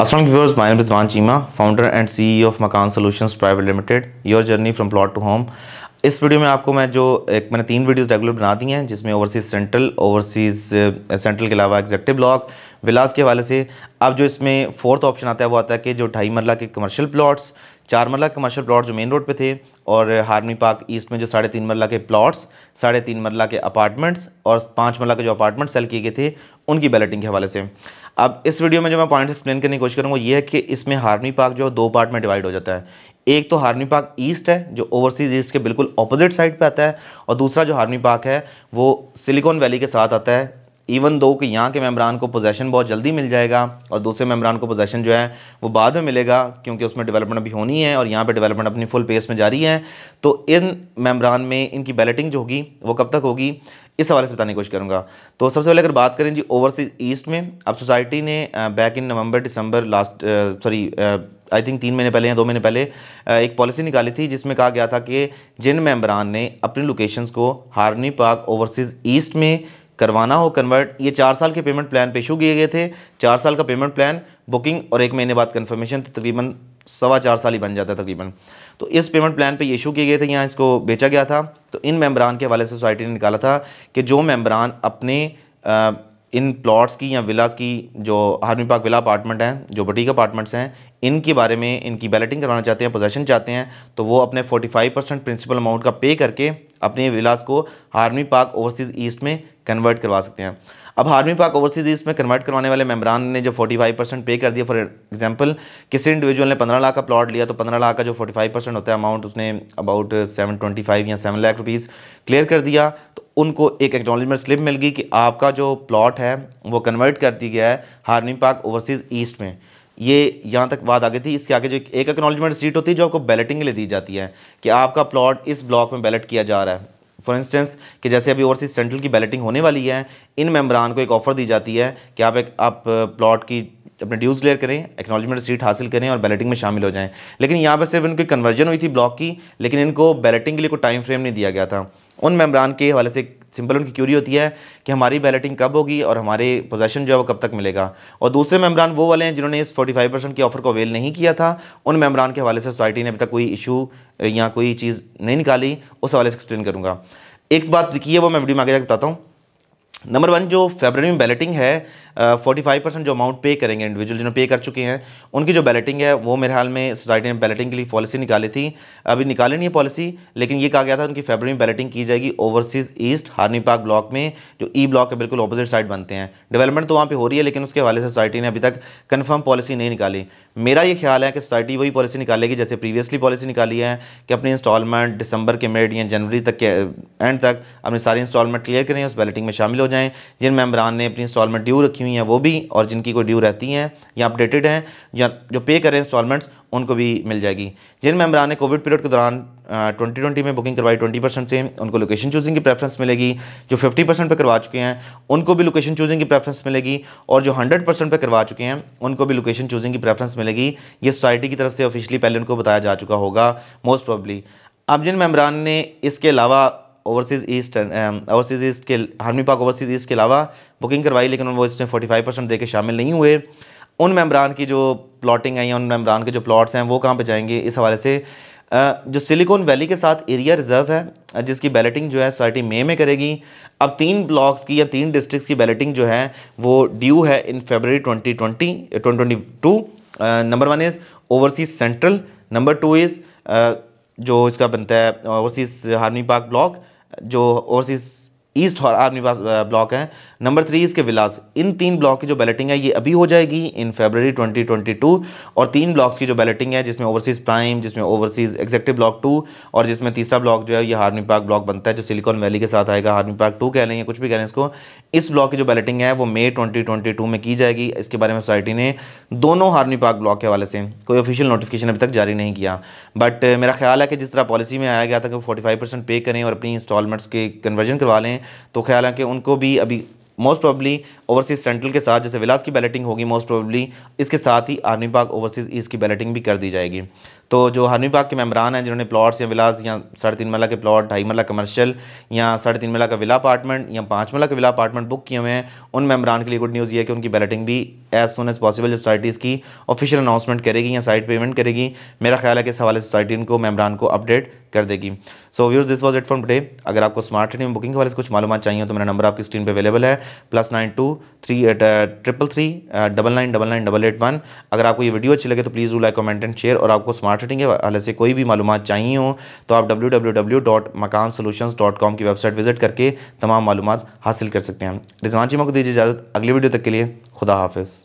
Aslam viewers माइन Rizwan Cheema founder and C E of Makan Makan private limited your journey from from to home इस वीडियो में आपको मैं जो एक मैंने तीन वीडियोस रेगुलर बना दी हैं जिसमें ओवरसीज सेंट्रल ओवरसीज सेंट्रल के अलावा एग्जेक्टिव ब्लॉक विलास के हवाले से अब जो इसमें फोर्थ ऑप्शन आता है वो आता है कि जो ढाई मरला के कमर्शियल प्लॉट्स चार मरला कमर्शियल प्लॉट जो मेन रोड पे थे और हारमी पार्क ईस्ट में जो साढ़े तीन मरला के प्लॉट्स साढ़े तीन मरला के अपार्टमेंट्स और पाँच मरला के जो अपार्टमेंट सेल किए गए थे उनकी बैलेटिंग के हवाले से अब इस वीडियो में जो मैं पॉइंट्स एक्सप्लेन करने की कोशिश करूँगा ये है कि इसमें हारमी पार्क जो दो पार्ट में डिवाइड हो जाता है एक तो हारमी पार्क ईस्ट है जो ओवरसीज ईस्ट के बिल्कुल अपोजिट साइड पर आता है और दूसरा जो हारमी पार्क है वो सिलिकॉन वैली के साथ आता है इवन दो कि यहाँ के मेम्बरान को पोजेशन बहुत जल्दी मिल जाएगा और दूसरे मेम्बरान को पोजेशन जो है वो बाद में मिलेगा क्योंकि उसमें डेवलपमेंट अभी होनी है और यहाँ पर डेवलपमेंट अपनी फुल पेस में जारी है तो इन मेम्बरान में इनकी बैलेटिंग जो होगी वो कब तक होगी इस हवाले से बताने की कोशिश करूँगा तो सबसे पहले अगर बात करें जी ओवरसीज ईस्ट में अब सोसाइटी ने back in November December last sorry I think तीन महीने पहले या दो महीने पहले एक पॉलिसी निकाली थी जिसमें कहा गया था कि जिन मेम्बरान ने अपनी लोकेशंस को हारनी पार्क ओवरसीज़ ईस्ट में करवाना हो कन्वर्ट ये चार साल के पेमेंट प्लान इशू किए गए थे चार साल का पेमेंट प्लान बुकिंग और एक महीने बाद कन्फर्मेशन तो तकरीबन सवा चार साल ही बन जाता है तकरीबन तो इस पेमेंट प्लान पे इशू किए गए थे यहाँ इसको बेचा गया था तो इन मेम्बरान के हवाले से सोसाइटी ने निकाला था कि जो मेम्बरान अपने आ, इन प्लॉट्स की या विलास की जो हारमी पार्क विला अपार्टमेंट हैं जो बटीक अपार्टमेंट्स हैं इनके बारे में इनकी बैलेटिंग करवाना चाहते हैं पोजेशन चाहते हैं तो वो अपने 45 परसेंट प्रिंसिपल अमाउंट का पे करके अपने विलास को हार्मी पार्क ओवरसीज़ ईस्ट में कन्वर्ट करवा सकते हैं अब हार्मी पार्क ओवरसीज़ ईस्ट में कन्वर्ट करवाने वाले मेम्बरान ने जो 45 परसेंट पे कर दिया फॉर एग्जांपल किसी इंडिविजुअल ने 15 लाख का प्लॉट लिया तो 15 लाख का जो 45 परसेंट होता है अमाउंट उसने अबाउट 725 या 7 लाख रुपीज़ क्लियर कर दिया तो उनको एक एक्नॉलेजमेंट स्लिप मिल गई कि आपका जो प्लॉट है वो कन्वर्ट कर दिया गया है हार्मी पार्क ओवरसीज़ ईस्ट में ये यहाँ तक बात आ गई थी इसके आगे जो एक एक्नोलॉजमेंट सीट होती है जो आपको बैलेटिंग के लिए दी जाती है कि आपका प्लॉट इस ब्लॉक में बैलेट किया जा रहा है फॉर इंस्टेंस कि जैसे अभी ओवरसीज सेंट्रल की बैलेटिंग होने वाली है इन मेम्बरान को एक ऑफ़र दी जाती है कि आप एक आप प्लॉट uh, की अपने ड्यूज़ क्लियर करें एक्नॉलेजमेंट सीट हासिल करें और बैलेटिंग में शामिल हो जाएं लेकिन यहाँ पर सिर्फ इनकी कन्वर्जन हुई थी ब्लॉक की लेकिन इनको बैलेटिंग के लिए कोई टाइम फ्रेम नहीं दिया गया था उन मेम्बरान के हवाले से सिंपल उनकी क्यूरी होती है कि हमारी बैलेटिंग कब होगी और हमारे पोजेशन जो है वो कब तक मिलेगा और दूसरे मेम्बरान वो वाले हैं जिन्होंने इस 45 परसेंट के ऑफर को अवेल नहीं किया था उन मेम्बरान के हवाले से सोसाइटी ने अभी तक कोई इशू या कोई चीज़ नहीं निकाली उस हवाले से एक्सप्लेन करूँगा एक बात की है वो मैं वीडियो में आगे जाकर बताता हूँ नंबर वन जो फेबररी में बैलेटिंग है फोर्टी फाइव परसेंट जो अमाउंट पे करेंगे इंडिविजुअल जिन्होंने पे कर चुके हैं उनकी जो बैलेटिंग है वो मेरे हाल में सोसाइटी ने बैलेटिंग के लिए पॉलिसी निकाली थी अभी निकाली नहीं है पॉलिसी लेकिन ये कहा गया था उनकी फेबर में बैलेटिंग की जाएगी Overseas East Army Park block में जो ई e ब्लॉक के बिल्कुल अपोजिट साइड बनते हैं डेवलपमेंट तो वहाँ पर हो रही है लेकिन उसके हवाले से सोसाइटी ने अभी तक कन्फर्म पॉलिसी नहीं निकाली मेरा ये ख्याल है कि सोसाइटी वही पॉलिसी निकालेगी जैसे प्रीवियसली पॉलिसी निकाली है कि अपनी इंस्टॉलमेंट दिसंबर के मेड या जनवरी तक के एंड तक अपनी सारी इंस्टॉलमेंट क्लियर करें उस बैलेटिंग में शामिल हो जाएँ जिन मेम्बरान ने अपनी इंस्टॉलमेंट ड्यू रखी रखी हुई हैं वो भी और जिनकी कोई ड्यू रहती हैं या अपडेटेड हैं या जो पे करें इंस्टॉलमेंट्स उनको भी मिल जाएगी जिन मेम्बरान ने कोविड पीरियड के दौरान ट्वेंटी ट्वेंटी में बुकिंग करवाई ट्वेंटी परसेंट से उनको लोकेशन चूजिंग की प्रेफरेंस मिलेगी जो फिफ्टी परसेंट पर करवा चुके हैं उनको भी लोकेशन चूजिंग की प्रेफरेंस मिलेगी और जो हंड्रेड परसेंट पर करवा चुके हैं उनको भी लोकेशन चूजिंग की प्रेफरेंस मिलेगी ये सोसाइटी की तरफ से ऑफिशियली पहले उनको बताया जा चुका होगा मोस्ट प्रॉबली अब जिन मेम्बरान ने इसके अलावा ओवरसीज़ ईस्ट ओवरसीज़ ईस्ट के हार्मी पाक ओवरसीज़ ईस्ट के अलावा बुकिंग करवाई लेकिन वो इसमें फोर्टी फाइव परसेंट दे के शामिल नहीं हुए उन मम्बरान की जो प्लॉटिंग है या उन मम्बरान के जो प्लॉट्स हैं वो कहाँ पर जाएंगे इस हवाले से जो सिलिकॉन वैली के साथ एरिया रिजर्व है जिसकी बैलेटिंग जो है सोसाइटी मे में करेगी अब तीन ब्लॉक्स की या तीन डिस्ट्रिक्स की बैलेटिंग जो है वो ड्यू है in February twenty twenty twenty two number one is Overseas Central number two is जो इसका बनता है ओवरसीज़ हारमी पार्क ब्लॉक जो ओवरसीज़ ईस्ट और आर्मी ब्लॉक है नंबर थ्री इसके विलास इन तीन ब्लॉक की जो बैलेटिंग है ये अभी हो जाएगी इन फेबररी 2022 और तीन ब्लॉक्स की जो बैलेटिंग है जिसमें ओवरसीज़ प्राइम जिसमें ओवरसीज़ एग्जेक्टिव ब्लॉक टू और जिसमें तीसरा ब्लॉक जो है ये हार्मी पार्क ब्लॉक बनता है जो सिलिकॉन वैली के साथ आएगा हार्मी पार्क टू कह लेंगे कुछ भी कह लें इसको इस ब्लॉक की जो बैलेटिंग है वो मई 2022 में की जाएगी इसके बारे में सोसाइटी ने दोनों हारनी पार्क ब्लॉक के हवाले से कोई ऑफिशियल नोटिफिकेशन अभी तक जारी नहीं किया बट uh, मेरा ख्याल है कि जिस तरह पॉलिसी में आया गया था कि वो फोर्टी पे करें और अपनी इंस्टॉलमेंट्स के कन्वर्जन करवा लें तो ख्याल है कि उनको भी अभी मोस्ट प्रॉब्ली ओवरसीज सेंट्रल के साथ जैसे विलास की बैलेटिंग होगी मोस्ट प्रोबेबली इसके साथ ही आर्मी पाक ओवरसीज ईस्ट की बैलेटिंग भी कर दी जाएगी तो जो आर्मी पाक के मेम्बरान हैं जिन्होंने प्लॉट्स या विलास या साढ़े तीन मरला के प्लॉट ढाई मला कमर्शियल या साढ़े तीन मला का विला अपार्टमेंट या पाँच मला का विला अपार्टमेंट बुक किए हुए हैं उन मेम्बरान के लिए गुड न्यूज़ ये है कि उनकी बैलेटिंग भी as soon as possible societies की ऑफिशियल अनाउंसमेंट करेगी या साइट पेमेंट करेगी मेरा ख्याल है कि इस हवाले सोसाइटी को मेम्बरान को अपडेट कर देगी so viewers this was it for today अगर आपको स्मार्ट सिटी में बुकिंग के हवाले से कुछ मालूम चाहिए तो मेरा नंबर आपकी स्क्रीन पर अवेलेबल है plus nine two three triple three double nine double nine double eight one अगर आपको ये वीडियो अच्छी लगे तो प्लीज़ वो लाइक कमेंट एंड शेयर और आपको स्मार्ट रेटिंग के से कोई भी मालूम चाहिए हो तो आप W W W dot Makan solution dot com की वेबसाइट विजिट करके तमाम मालूम हासिल कर सकते हैं रिजवान जी को दीजिए इजाज़त अगली वीडियो तक के लिए खुदा हाफिज़